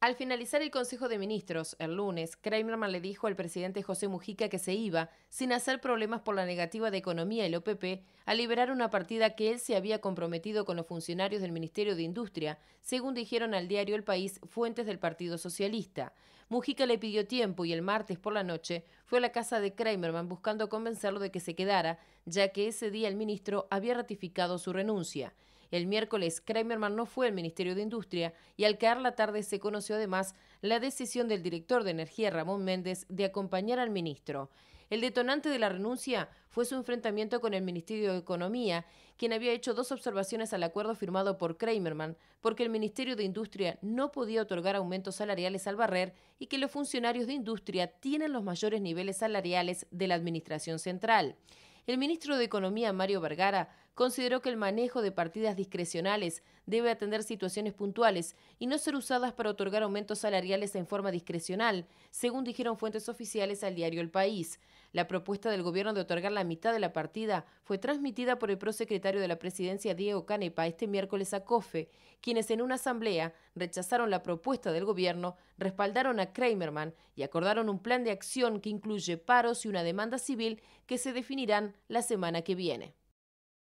Al finalizar el Consejo de Ministros, el lunes, Kramerman le dijo al presidente José Mujica que se iba, sin hacer problemas por la negativa de Economía y el OPP, a liberar una partida que él se había comprometido con los funcionarios del Ministerio de Industria, según dijeron al diario El País fuentes del Partido Socialista. Mujica le pidió tiempo y el martes por la noche fue a la casa de Kramerman buscando convencerlo de que se quedara, ya que ese día el ministro había ratificado su renuncia. El miércoles, Kramerman no fue al Ministerio de Industria y al caer la tarde se conoció además la decisión del director de Energía, Ramón Méndez, de acompañar al ministro. El detonante de la renuncia fue su enfrentamiento con el Ministerio de Economía, quien había hecho dos observaciones al acuerdo firmado por Kramerman, porque el Ministerio de Industria no podía otorgar aumentos salariales al barrer y que los funcionarios de industria tienen los mayores niveles salariales de la Administración Central. El ministro de Economía, Mario Vergara, consideró que el manejo de partidas discrecionales debe atender situaciones puntuales y no ser usadas para otorgar aumentos salariales en forma discrecional, según dijeron fuentes oficiales al diario El País. La propuesta del gobierno de otorgar la mitad de la partida fue transmitida por el prosecretario de la presidencia Diego Canepa este miércoles a COFE, quienes en una asamblea rechazaron la propuesta del gobierno, respaldaron a Kramerman y acordaron un plan de acción que incluye paros y una demanda civil que se definirán la semana que viene.